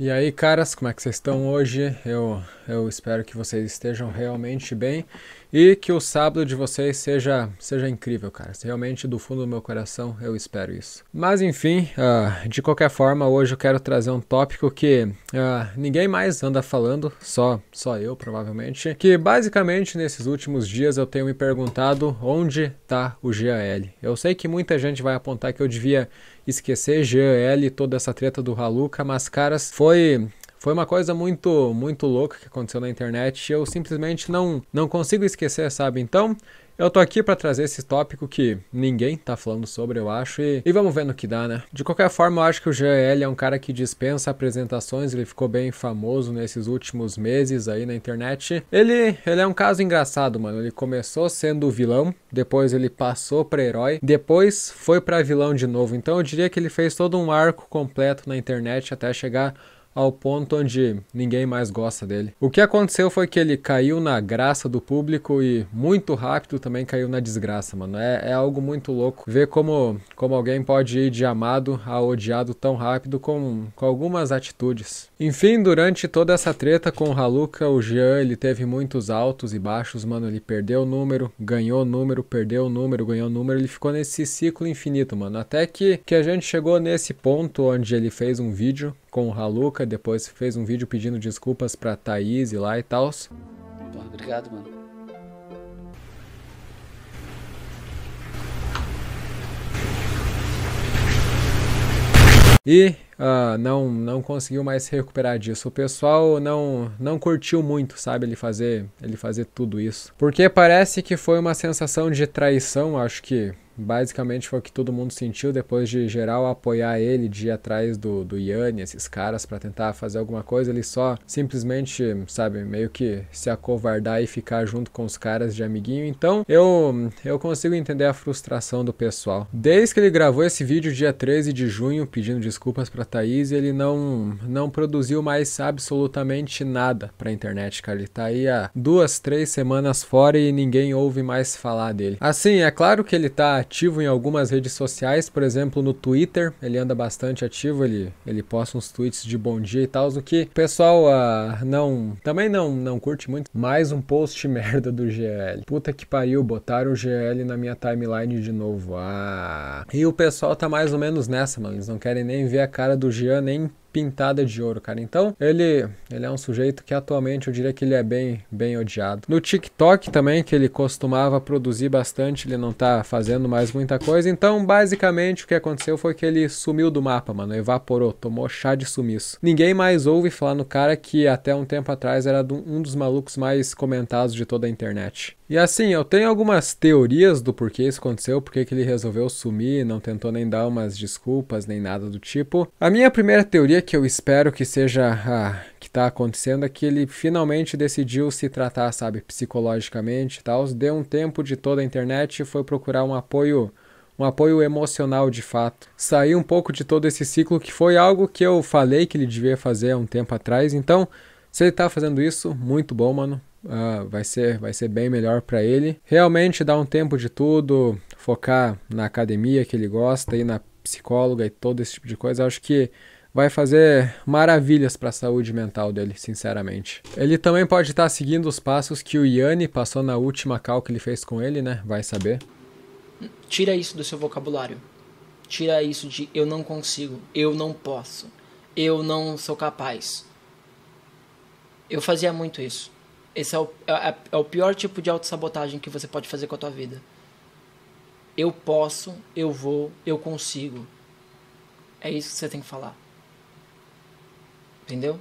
E aí, caras, como é que vocês estão hoje? Eu, eu espero que vocês estejam realmente bem e que o sábado de vocês seja, seja incrível, cara. Realmente, do fundo do meu coração, eu espero isso. Mas enfim, uh, de qualquer forma, hoje eu quero trazer um tópico que uh, ninguém mais anda falando, só, só eu, provavelmente. Que basicamente, nesses últimos dias, eu tenho me perguntado onde está o GAL. Eu sei que muita gente vai apontar que eu devia esquecer GAL e toda essa treta do Haluca, mas, caras, foi foi uma coisa muito, muito louca que aconteceu na internet. Eu simplesmente não, não consigo esquecer, sabe? Então, eu tô aqui para trazer esse tópico que ninguém tá falando sobre, eu acho, e, e, vamos ver no que dá, né? De qualquer forma, eu acho que o GL é um cara que dispensa apresentações, ele ficou bem famoso nesses últimos meses aí na internet. Ele, ele é um caso engraçado, mano. Ele começou sendo vilão, depois ele passou para herói, depois foi para vilão de novo. Então eu diria que ele fez todo um arco completo na internet até chegar ao ponto onde ninguém mais gosta dele. O que aconteceu foi que ele caiu na graça do público e muito rápido também caiu na desgraça, mano. É, é algo muito louco ver como, como alguém pode ir de amado a odiado tão rápido com, com algumas atitudes. Enfim, durante toda essa treta com o Haluka, o Jean ele teve muitos altos e baixos, mano. Ele perdeu o número, ganhou o número, perdeu o número, ganhou o número. Ele ficou nesse ciclo infinito, mano. Até que, que a gente chegou nesse ponto onde ele fez um vídeo com o Haluca, depois fez um vídeo pedindo desculpas pra Thaís e lá e tal. Obrigado, mano. E uh, não, não conseguiu mais se recuperar disso. O pessoal não, não curtiu muito, sabe, ele fazer, ele fazer tudo isso. Porque parece que foi uma sensação de traição, acho que basicamente foi o que todo mundo sentiu depois de geral apoiar ele de ir atrás do, do Yanni, esses caras, para tentar fazer alguma coisa. Ele só simplesmente, sabe, meio que se acovardar e ficar junto com os caras de amiguinho. Então eu, eu consigo entender a frustração do pessoal. Desde que ele gravou esse vídeo dia 13 de junho pedindo desculpas para Thaís, ele não, não produziu mais absolutamente nada pra internet, cara. Ele tá aí há duas, três semanas fora e ninguém ouve mais falar dele. Assim, é claro que ele tá ativo em algumas redes sociais, por exemplo, no Twitter, ele anda bastante ativo, ele, ele posta uns tweets de bom dia e tal, o que o pessoal uh, não também não não curte muito. Mais um post merda do GL. Puta que pariu, botaram o GL na minha timeline de novo. Ah. E o pessoal tá mais ou menos nessa, mano. Eles não querem nem ver a cara do Jean nem pintada de ouro, cara. Então, ele, ele é um sujeito que atualmente eu diria que ele é bem, bem odiado. No TikTok também, que ele costumava produzir bastante, ele não tá fazendo mais muita coisa. Então, basicamente, o que aconteceu foi que ele sumiu do mapa, mano. Evaporou, tomou chá de sumiço. Ninguém mais ouve falar no cara que até um tempo atrás era um dos malucos mais comentados de toda a internet. E assim, eu tenho algumas teorias do porquê isso aconteceu, porque que ele resolveu sumir, não tentou nem dar umas desculpas, nem nada do tipo. A minha primeira teoria, que eu espero que seja a ah, que está acontecendo, é que ele finalmente decidiu se tratar, sabe, psicologicamente e tal. Deu um tempo de toda a internet e foi procurar um apoio um apoio emocional de fato. Sair um pouco de todo esse ciclo que foi algo que eu falei que ele devia fazer há um tempo atrás. Então, se ele tá fazendo isso, muito bom, mano. Ah, vai ser vai ser bem melhor para ele. Realmente dar um tempo de tudo, focar na academia que ele gosta e na psicóloga e todo esse tipo de coisa. acho que vai fazer maravilhas para a saúde mental dele, sinceramente. Ele também pode estar tá seguindo os passos que o Yanni passou na última cal que ele fez com ele, né? Vai saber. Tira isso do seu vocabulário. Tira isso de eu não consigo, eu não posso, eu não sou capaz. Eu fazia muito isso. Esse é o, é, é, é o pior tipo de autossabotagem que você pode fazer com a tua vida. Eu posso, eu vou, eu consigo. É isso que você tem que falar. Entendeu?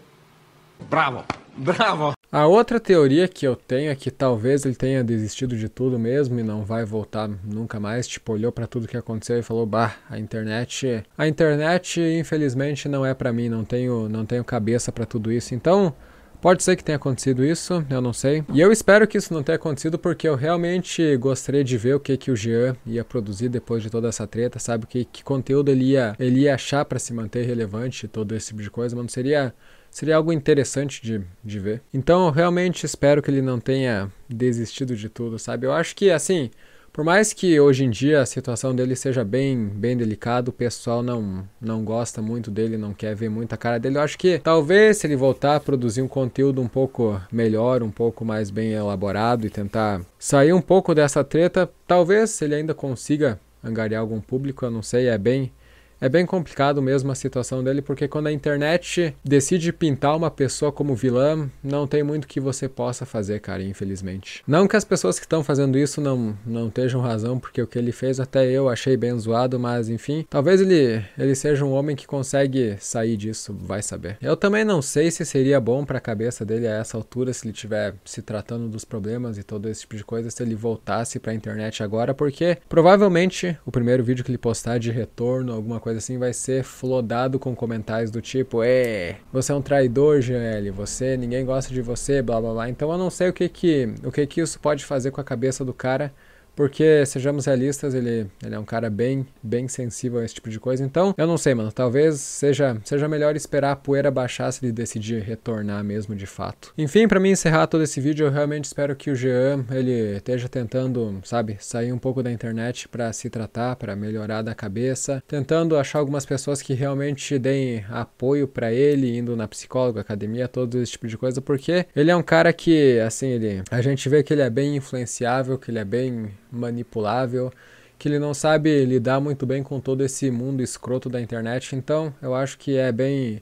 Bravo! Bravo! A outra teoria que eu tenho é que talvez ele tenha desistido de tudo mesmo e não vai voltar nunca mais. Tipo, olhou para tudo que aconteceu e falou: "Bah, a internet, a internet infelizmente não é para mim, não tenho, não tenho cabeça para tudo isso". Então, Pode ser que tenha acontecido isso, eu não sei. E eu espero que isso não tenha acontecido porque eu realmente gostaria de ver o que, que o Jean ia produzir depois de toda essa treta, sabe? Que, que conteúdo ele ia, ele ia achar para se manter relevante, todo esse tipo de coisa, mano. Seria, seria algo interessante de, de ver. Então eu realmente espero que ele não tenha desistido de tudo, sabe? Eu acho que, assim, por mais que hoje em dia a situação dele seja bem, bem delicada, o pessoal não, não gosta muito dele, não quer ver muita cara dele. Eu acho que talvez se ele voltar a produzir um conteúdo um pouco melhor, um pouco mais bem elaborado e tentar sair um pouco dessa treta, talvez ele ainda consiga angariar algum público, eu não sei, é bem é bem complicado mesmo a situação dele, porque quando a internet decide pintar uma pessoa como vilã, não tem muito que você possa fazer, cara, infelizmente. Não que as pessoas que estão fazendo isso não, não tenham razão, porque o que ele fez até eu achei bem zoado, mas enfim. Talvez ele, ele seja um homem que consegue sair disso, vai saber. Eu também não sei se seria bom para a cabeça dele a essa altura, se ele estiver se tratando dos problemas e todo esse tipo de coisa, se ele voltasse para a internet agora, porque provavelmente o primeiro vídeo que ele postar de retorno, alguma coisa coisa assim, vai ser flodado com comentários do tipo: é, você é um traidor, GL, você, ninguém gosta de você, blá blá blá. Então eu não sei o que que, o que, que isso pode fazer com a cabeça do cara porque, sejamos realistas, ele, ele é um cara bem, bem sensível a esse tipo de coisa. Então, eu não sei, mano. Talvez seja, seja melhor esperar a poeira baixar se ele decidir retornar mesmo de fato. Enfim, para mim encerrar todo esse vídeo, eu realmente espero que o Jean ele esteja tentando, sabe, sair um pouco da internet para se tratar, para melhorar da cabeça, tentando achar algumas pessoas que realmente deem apoio para ele, indo na psicóloga, academia, todo esse tipo de coisa, porque ele é um cara que, assim, ele, a gente vê que ele é bem influenciável, que ele é bem manipulável, que ele não sabe lidar muito bem com todo esse mundo escroto da internet. Então, eu acho que é bem,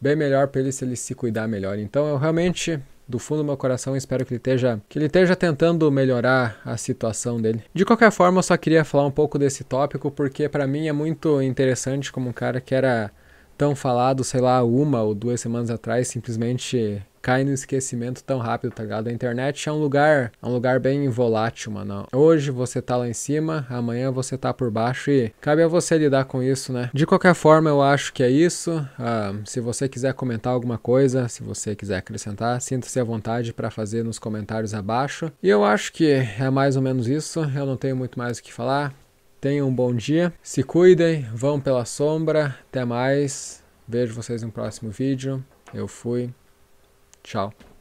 bem melhor para ele se ele se cuidar melhor. Então, eu realmente do fundo do meu coração, espero que ele esteja que ele esteja tentando melhorar a situação dele. De qualquer forma, eu só queria falar um pouco desse tópico porque para mim é muito interessante como um cara que era tão falado, sei lá, uma ou duas semanas atrás, simplesmente cai no esquecimento tão rápido, tá ligado? A internet é um lugar, é um lugar bem volátil, mano. Hoje você tá lá em cima, amanhã você tá por baixo e cabe a você lidar com isso, né? De qualquer forma, eu acho que é isso. Ah, se você quiser comentar alguma coisa, se você quiser acrescentar, sinta-se à vontade para fazer nos comentários abaixo. E eu acho que é mais ou menos isso. Eu não tenho muito mais o que falar. Tenham um bom dia, se cuidem, vão pela sombra, até mais. Vejo vocês no próximo vídeo. Eu fui. Tchau.